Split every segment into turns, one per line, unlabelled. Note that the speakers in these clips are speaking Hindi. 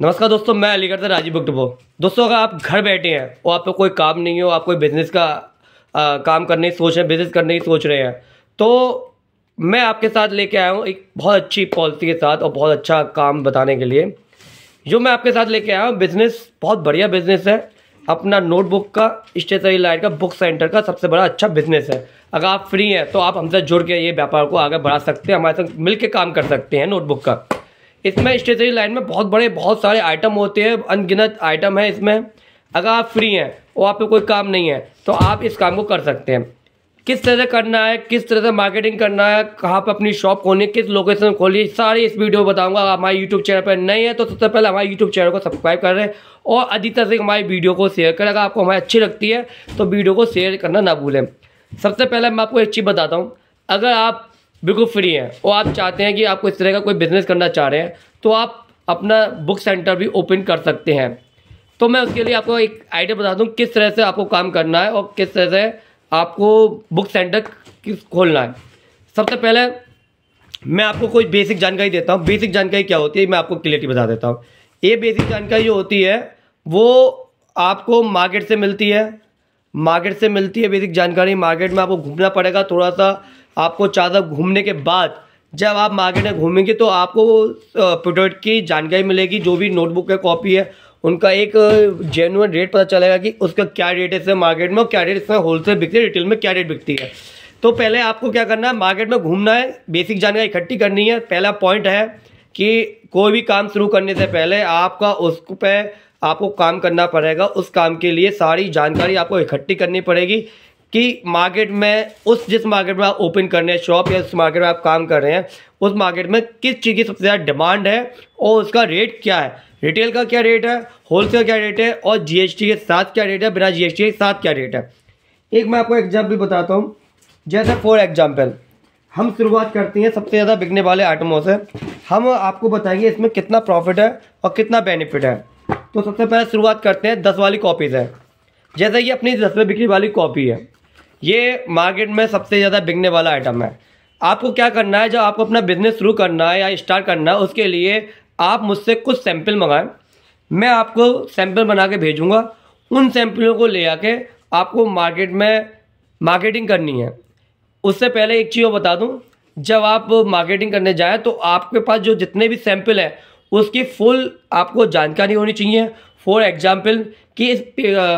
नमस्कार दोस्तों मैं अलीगढ़ से राजीव भक्टो दोस्तों अगर आप घर बैठे हैं और आपको कोई काम नहीं हो आप कोई बिजनेस का आ, काम करने की सोच रहे हैं बिजनेस करने की सोच रहे हैं तो मैं आपके साथ लेके आया हूँ एक बहुत अच्छी पॉलिसी के साथ और बहुत अच्छा काम बताने के लिए जो मैं आपके साथ लेके आया हूँ बिज़नेस बहुत बढ़िया बिज़नेस है अपना नोटबुक का स्टेशनरी लाइट का बुक सेंटर का सबसे बड़ा अच्छा बिज़नेस है अगर आप फ्री हैं तो आप हमसे जुड़ के ये व्यापार को आगे बढ़ा सकते हैं हमारे साथ मिलकर काम कर सकते हैं नोटबुक का इसमें स्टेशनरी लाइन में बहुत बड़े बहुत सारे आइटम होते हैं अनगिनत आइटम है इसमें अगर आप फ्री हैं और आप पे कोई काम नहीं है तो आप इस काम को कर सकते हैं किस तरह से करना है किस तरह से मार्केटिंग करना है कहाँ पर अपनी शॉप खोलनी है किस लोकेशन खोली है सारी इस वीडियो में बताऊंगा अगर हमारे यूट्यूब चैनल पर नए हैं तो सबसे पहले हमारे यूट्यूब चैनल को सब्सक्राइब करें और अधिकतर से हमारी वीडियो को शेयर करें अगर आपको हमारी अच्छी लगती है तो वीडियो को शेयर करना ना भूलें सबसे पहले मैं आपको एक चीज़ बताता हूँ अगर आप बिल्कुल फ्री हैं और आप चाहते हैं कि आपको इस तरह का कोई बिजनेस करना चाह रहे हैं तो आप अपना बुक सेंटर भी ओपन कर सकते हैं तो मैं उसके लिए आपको एक आइडिया बता दूँ किस तरह से आपको काम करना है और किस तरह से आपको बुक सेंटर खोलना है सबसे पहले मैं आपको कोई बेसिक जानकारी देता हूँ बेसिक जानकारी क्या होती है मैं आपको क्लियरिटी बता देता हूँ ये बेसिक जानकारी जो होती है वो आपको मार्केट से मिलती है मार्केट से मिलती है बेसिक जानकारी मार्केट में आपको घूमना पड़ेगा थोड़ा सा आपको चार घूमने के बाद जब आप मार्केट में घूमेंगे तो आपको प्रोडक्ट की जानकारी मिलेगी जो भी नोटबुक है कॉपी है उनका एक जेनुअन रेट पता चलेगा कि उसका क्या रेट है इसमें मार्केट में और क्या रेट इसमें होलसेल बिकती है रिटेल में क्या रेट बिकती है तो पहले आपको क्या करना है मार्केट में घूमना है बेसिक जानकारी इकट्ठी करनी है पहला पॉइंट है कि कोई भी काम शुरू करने से पहले आपका उस पर आपको काम करना पड़ेगा उस काम के लिए सारी जानकारी आपको इकट्ठी करनी पड़ेगी कि मार्केट में उस जिस मार्केट में आप ओपन कर रहे हैं शॉप या उस मार्केट में आप काम कर रहे हैं उस मार्केट में किस चीज़ की सबसे ज़्यादा डिमांड है और उसका रेट क्या है रिटेल का क्या रेट है होलसेल क्या रेट है और जीएसटी के साथ क्या रेट है बिना जीएसटी के साथ क्या रेट है एक मैं आपको एग्जाम्पल बताता हूँ जैसे फॉर एग्जाम्पल हम शुरुआत करते हैं सबसे ज़्यादा बिकने वाले आइटमों से हम आपको बताएंगे इसमें कितना प्रॉफिट है और कितना बेनिफिट है तो सबसे पहले शुरुआत करते हैं दस वाली कॉपीज़ है जैसे ये अपनी दस में बिकने वाली कॉपी है ये मार्केट में सबसे ज़्यादा बिकने वाला आइटम है आपको क्या करना है जब आपको अपना बिजनेस शुरू करना है या स्टार्ट करना है उसके लिए आप मुझसे कुछ सैंपल मंगाएं मैं आपको सैंपल बना के भेजूँगा उन सैंपलों को ले आके आपको मार्केट में मार्केटिंग करनी है उससे पहले एक चीज़ और बता दूँ जब आप मार्केटिंग करने जाएँ तो आपके पास जो जितने भी सैंपल हैं उसकी फुल आपको जानकारी होनी चाहिए फॉर एग्जाम्पल कि इस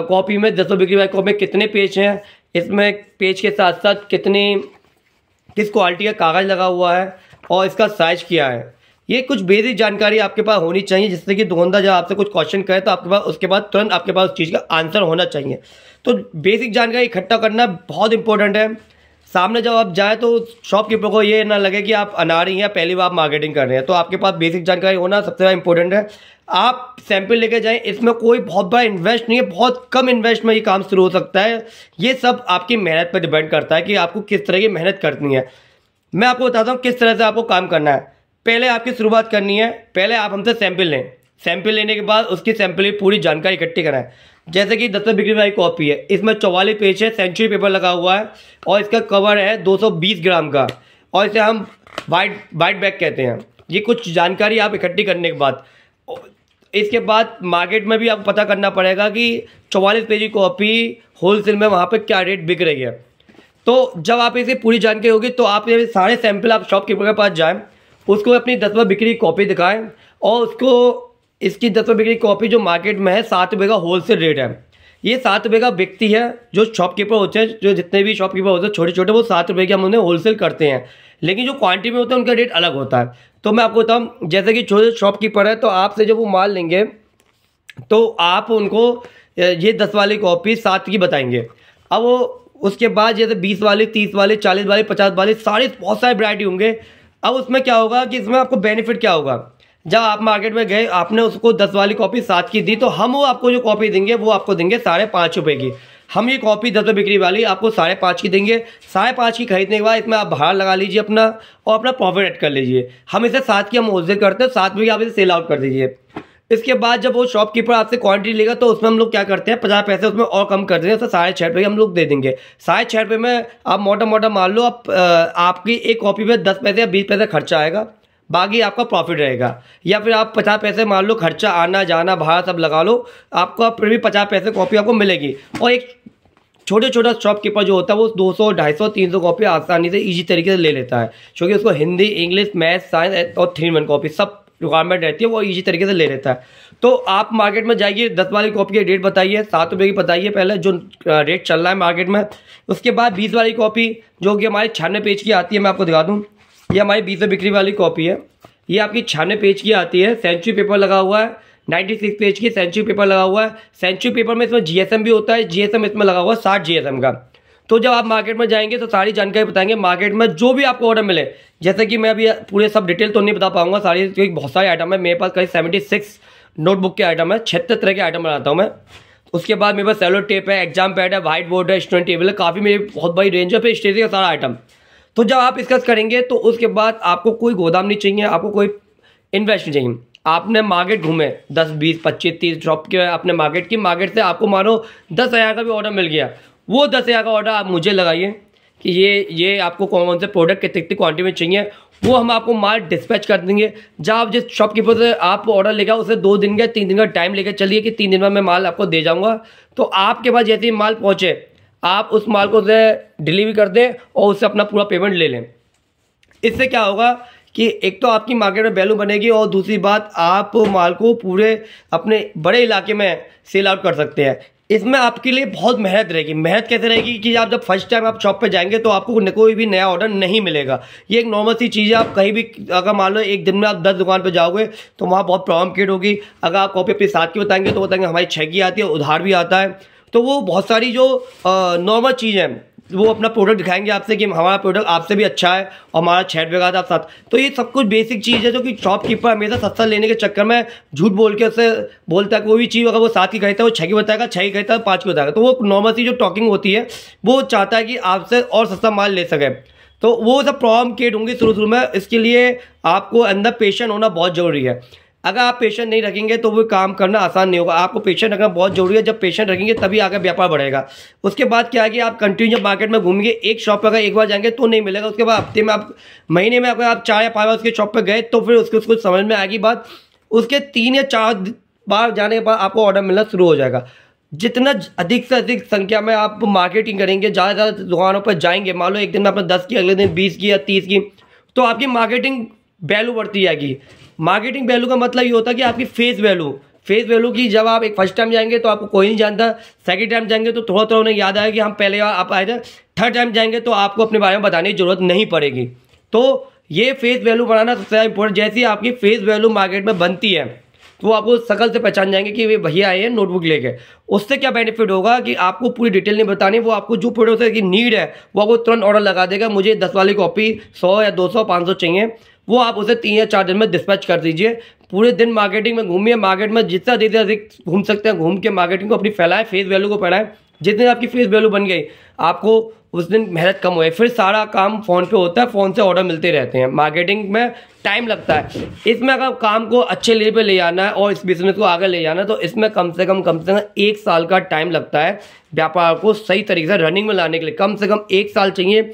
कॉपी में दसों बिक्री वाली कॉपी में कितने पेज हैं इसमें पेज के साथ साथ कितनी किस क्वालिटी का कागज़ लगा हुआ है और इसका साइज क्या है ये कुछ बेसिक जानकारी आपके पास होनी चाहिए जिससे कि दुकानदार जब आपसे कुछ क्वेश्चन करे तो आपके पास उसके बाद तुरंत आपके पास उस चीज़ का आंसर होना चाहिए तो बेसिक जानकारी इकट्ठा करना बहुत इंपॉर्टेंट है सामने जब आप जाए तो शॉपकीपर को ये ना लगे कि आप रही हैं पहली बार आप मार्केटिंग कर रहे हैं तो आपके पास बेसिक जानकारी होना सबसे ज़्यादा इंपॉर्टेंट है आप सैंपल लेके जाएं इसमें कोई बहुत बड़ा इन्वेस्ट नहीं है बहुत कम इन्वेस्ट में ये काम शुरू हो सकता है ये सब आपकी मेहनत पर डिपेंड करता है कि आपको किस तरह की मेहनत करनी है मैं आपको बताता हूँ किस तरह से आपको काम करना है पहले आपकी शुरुआत करनी है पहले आप हमसे सैंपल लें सैंपल लेने के बाद उसकी सैंपल की पूरी जानकारी इकट्ठी कराएं जैसे कि दस बिक्री वाली कॉपी है इसमें चौवालीस पेज है सेंचुरी पेपर लगा हुआ है और इसका कवर है 220 ग्राम का और इसे हम वाइट वाइट बैग कहते हैं ये कुछ जानकारी आप इकट्ठी करने के बाद इसके बाद मार्केट में भी आपको पता करना पड़ेगा कि चौवालीस पेज की कॉपी होलसेल में वहाँ पर क्या रेट बिक रही है तो जब आप इसे पूरी जानकारी होगी तो आप ये सारे सैंपल आप शॉपकीपर के पास जाएँ उसको अपनी दसवा बिक्री कॉपी दिखाएं और उसको इसकी दस रुपये की कॉपी जो मार्केट में है सात रुपये का होलसेल रेट है ये सात रुपये का बिकती है जो शॉपकीपर होते हैं जो जितने भी शॉपकीपर होते हैं छोटे छोटे वो सात रुपये के हम उन्हें होलसेल करते हैं लेकिन जो क्वांटिटी में होते हैं उनका रेट अलग होता है तो मैं आपको बताऊँ जैसे कि छोटे शॉपकीपर है तो आपसे जब वो माल लेंगे तो आप उनको ये दस वाली कॉपी सात की बताएंगे अब वो उसके बाद जैसे बीस वाली तीस वाले चालीस वाले पचास वाले सारे बहुत सारे वरायटी होंगे अब उसमें क्या होगा कि इसमें आपको बेनिफिट क्या होगा जब आप मार्केट में गए आपने उसको दस वाली कॉपी सात की दी तो हम वो आपको जो कॉपी देंगे वो आपको देंगे साढ़े पाँच रुपये की हम ये कॉपी दस बिक्री वाली आपको साढ़े पाँच की देंगे साढ़े पाँच की खरीदने के बाद इसमें आप भाड़ लगा लीजिए अपना और अपना प्रॉफिट एड कर लीजिए हम इसे सात की हम होलसेल करते हैं सात में आप इसे सेल आउट कर दीजिए इसके बाद जब वो शॉपकीपर आपसे क्वांटिटी लेगा तो उसमें हम लोग क्या करते हैं पचास पैसे उसमें और कम कर देंगे उसमें तो साढ़े छः रुपये हम लोग दे देंगे साढ़े छः रुपये में आप मोटा मोटा मान लो आप आपकी एक कॉपी में दस पैसे या बीस पैसे खर्चा आएगा बाकी आपका प्रॉफिट रहेगा या फिर आप पचास पैसे मान लो खर्चा आना जाना भाड़ा सब लगा लो आपको फिर भी पचास पैसे कॉपी आपको मिलेगी और एक छोटे छोटा शॉपकीपर जो होता है वो 200, 250, 300 कॉपी आसानी से इजी तरीके से ले लेता है क्योंकि उसको हिंदी इंग्लिश मैथ साइंस और थ्री वन कॉपी सब रिक्वायरमेंट रहती है वो ईजी तरीके से ले लेता है तो आप मार्केट में जाइए दस वाली कॉपी का रेट बताइए सात रुपये की बताइए पहले जो रेट चल रहा है मार्केट में उसके बाद बीस वाली कॉपी जो कि हमारे छियानवे पेज की आती है मैं आपको दिखा दूँ ये हमारी बीस बिक्री वाली कॉपी है ये आपकी छियानवे पेज की आती है सेंचुरी पेपर लगा हुआ है नाइन्टी सिक्स पेज की सेंचुरी पेपर लगा हुआ है सेंचुरी पेपर में इसमें जीएसएम भी होता है जीएसएम इसमें लगा हुआ है साठ जीएसएम का तो जब आप मार्केट में जाएंगे तो सारी जानकारी बताएंगे मार्केट में जो भी आपको ऑर्डर मिले जैसे कि मैं अभी पूरे सब डिटेल तो नहीं बता पाऊंगा सारी क्योंकि बहुत सारे आइटम है मेरे पास करीब सेवेंटी सिक्स नोटबुक के आइटम है छिहत्तर तरह के आइटम बनाता हूँ मैं उसके बाद मेरे पास सेलो टेप है एग्जाम पैड है वाइट बोर्ड है स्टूडेंट टेबल है काफ़ी मेरी बहुत बड़ी रेंज है फिर स्टेशनरी का सारा आइटम तो जब आप इसका करेंगे तो उसके बाद आपको कोई गोदाम नहीं चाहिए आपको कोई इन्वेस्ट नहीं चाहिए आपने मार्केट घूमे दस बीस पच्चीस तीस ड्रॉप किया आपने मार्केट की मार्केट से आपको मानो दस हज़ार का भी ऑर्डर मिल गया वो दस हज़ार का ऑर्डर आप मुझे लगाइए कि ये ये आपको कौन कौन से प्रोडक्ट कितनी कितनी क्वान्टिटी में चाहिए वो हम आपको माल डिस्पैच कर देंगे जहाँ आप जिस शॉपकीपर से आप ऑर्डर लेगा उसे दो दिन का तीन दिन का टाइम लेकर चलिए कि तीन दिन में मैं माल आपको दे जाऊँगा तो आपके पास जैसे ही माल पहुँचे आप उस माल को उसे डिलीवरी कर दें और उससे अपना पूरा पेमेंट ले लें इससे क्या होगा कि एक तो आपकी मार्केट में वैल्यू बनेगी और दूसरी बात आप माल को पूरे अपने बड़े इलाके में सेल आउट कर सकते हैं इसमें आपके लिए बहुत मेहनत रहेगी मेहनत कैसे रहेगी कि आप जब फर्स्ट टाइम आप शॉप पे जाएंगे तो आपको कोई भी नया ऑर्डर नहीं मिलेगा ये एक नॉर्मल सी चीज़ है आप कहीं भी अगर मान लो एक दिन में आप दस दुकान पे जाओगे तो वहाँ बहुत प्रॉब्लम क्रिएट होगी अगर आप कॉपी अपनी साथ की बताएंगे तो बताएंगे हमारी छः की आती है उधार भी आता है तो वो बहुत सारी जो नॉर्मल चीज़ें हैं वो अपना प्रोडक्ट दिखाएंगे आपसे कि हमारा प्रोडक्ट आपसे भी अच्छा है और हमारा छेट बेगा था आप साथ तो ये सब कुछ बेसिक चीज़ है जो कि शॉपकीपर हमेशा सस्ता लेने के चक्कर में झूठ बोल के उससे बोलता है कोई भी चीज़ अगर वो साथ की कहता है वो छः की बताएगा छः की कहता है पाँच की बताएगा तो वो नॉर्मल सी जो टॉकिंग होती है वो चाहता है कि आपसे और सस्ता माल ले सकें तो वो सब प्रॉब्लम क्रिएट होंगी शुरू शुरू में इसके लिए आपको अंदर पेशेंट होना बहुत ज़रूरी है अगर आप पेशेंट नहीं रखेंगे तो वो काम करना आसान नहीं होगा आपको पेशेंट रखना बहुत जरूरी है जब पेशेंट रखेंगे तभी आगे व्यापार बढ़ेगा उसके बाद क्या है कि आप कंटिन्यू जब मार्केट में घूमेंगे एक शॉप पर अगर एक बार जाएंगे तो नहीं मिलेगा उसके बाद हफ्ते में आप महीने में अगर आप चार या पाँच बार उसके शॉप पर गए तो फिर उसको कुछ समझ में आएगी बात उसके तीन या चार बार जाने के बाद आपको ऑर्डर मिलना शुरू हो जाएगा जितना अधिक से अधिक संख्या में आप मार्केटिंग करेंगे ज़्यादा से ज़्यादा दुकानों पर जाएंगे मान लो एक दिन में आपने दस की अगले दिन बीस की या तीस की तो आपकी मार्केटिंग वैल्यू बढ़ती जाएगी मार्केटिंग वैल्यू का मतलब ये होता है कि आपकी फेस वैल्यू फेस वैल्यू की जब आप एक फर्स्ट टाइम जाएंगे तो आपको कोई नहीं जानता सेकंड टाइम जाएंगे तो थोड़ा थोड़ा उन्हें याद आया कि हम पहले आप आए थे थर्ड टाइम जाएंगे तो आपको अपने बारे में बताने की जरूरत नहीं पड़ेगी तो ये फेस वैल्यू बढ़ाना सबसे इंपॉर्टेंट जैसी आपकी फेस वैल्यू मार्केट में बनती है तो वो आपको शकल से पहचान जाएंगे कि वे भैया आए हैं नोटबुक लेके उससे क्या बेनिफिट होगा कि आपको पूरी डिटेल नहीं बतानी वो आपको जो प्रोडक्ट की नीड है वो आपको तुरंत ऑर्डर लगा देगा मुझे दस वाली कॉपी सौ या दो सौ पाँच सौ चाहिए वो आप उसे तीन या चार दिन में डिस्पैच कर दीजिए पूरे दिन मार्केटिंग में घूमिए मार्केट में जितना अधिक से अधिक घूम सकते हैं घूम के मार्केटिंग को अपनी फैलाएं फेस वैल्यू को फैलाएं जिस दिन आपकी फेस वैल्यू बन गई आपको उस दिन मेहनत कम हो फिर सारा काम फ़ोन पे होता है फ़ोन से ऑर्डर मिलते रहते हैं मार्केटिंग में टाइम लगता है इसमें अगर काम को अच्छे लेवल पे ले जाना है और इस बिज़नेस को आगे ले जाना है तो इसमें कम से कम कम से कम एक साल का टाइम लगता है व्यापार को सही तरीके से रनिंग में लाने के लिए कम से कम एक साल चाहिए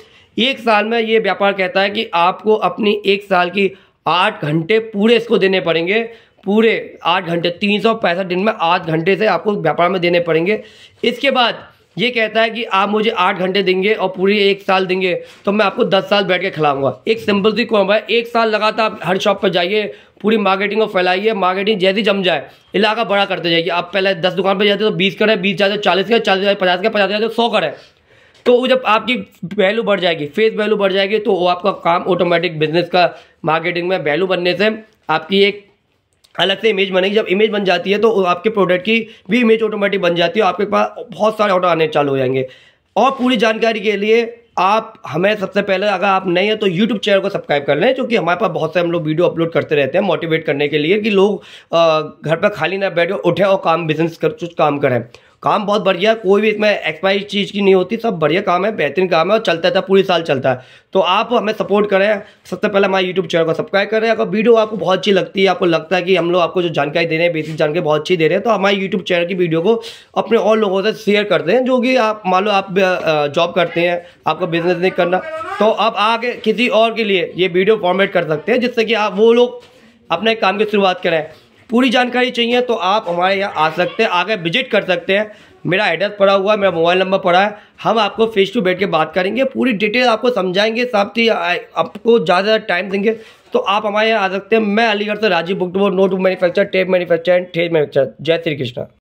एक साल में ये व्यापार कहता है कि आपको अपनी एक साल की आठ घंटे पूरे इसको देने पड़ेंगे पूरे आठ घंटे तीन सौ पैंसठ दिन में आठ घंटे से आपको व्यापार में देने पड़ेंगे इसके बाद ये कहता है कि आप मुझे आठ घंटे देंगे और पूरी एक साल देंगे तो मैं आपको दस साल बैठ के खिलाऊंगा एक सिंपल सी कॉम है एक साल लगातार आप हर शॉप पर जाइए पूरी मार्केटिंग को फैलाइए मार्केटिंग जैसी जम जाए इलाका बड़ा करते जाइए आप पहले दस दुकान पर जाते तो बीस करें बीस जाते चालीस करें चालीस जाए पचास करें पचास जाते तो सौ करें तो जब आपकी वैल्यू बढ़ जाएगी फेस वैल्यू बढ़ जाएगी तो वो आपका काम ऑटोमेटिक बिजनेस का मार्केटिंग में वैल्यू बनने से आपकी एक अलग से इमेज बनेगी जब इमेज बन जाती है तो आपके प्रोडक्ट की भी इमेज ऑटोमेटिक बन जाती है आपके पास बहुत सारे ऑर्डर आने चालू हो जाएंगे और पूरी जानकारी के लिए आप हमें सबसे पहले अगर आप नए हैं तो यूट्यूब चैनल को सब्सक्राइब कर लें क्योंकि हमारे पास बहुत से हम लोग वीडियो अपलोड करते रहते हैं मोटिवेट करने के लिए कि लोग घर पर खाली ना बैठे उठे और काम बिजनेस कर कुछ काम करें काम बहुत बढ़िया है कोई भी इसमें एक्सपायरी चीज़ की नहीं होती सब बढ़िया काम है बेहतरीन काम है और चलता था पूरे साल चलता है तो आप हमें सपोर्ट करें सबसे पहले हमारे यूट्यूब चैनल को सब्सक्राइब करें अगर वीडियो आपको बहुत अच्छी लगती है आपको लगता है कि हम लोग आपको जो जानकारी दे रहे हैं बेसिक जानकारी बहुत अच्छी दे रहे हैं तो हमारे यूट्यूब चैनल की वीडियो को अपने और लोगों से शेयर करते हैं जो कि आप मान लो आप जॉब करते हैं आपको बिजनेस नहीं करना तो आप आगे किसी और के लिए ये वीडियो फॉर्मेट कर सकते हैं जिससे कि आप वो लोग अपने काम की शुरुआत करें पूरी जानकारी चाहिए तो आप हमारे यहाँ आ सकते हैं आकर विजिट कर सकते हैं मेरा एड्रेस पड़ा हुआ है मेरा मोबाइल नंबर पड़ा है हम आपको फेस टू बैठ के बात करेंगे पूरी डिटेल आपको समझाएंगे साथ ही आपको ज़्यादा टाइम देंगे तो आप हमारे यहाँ आ सकते हैं मैं अलीगढ़ से Rajiv book note manufacture tape manufacture and ठेज मैनुफैक्चर जय श्री कृष्णा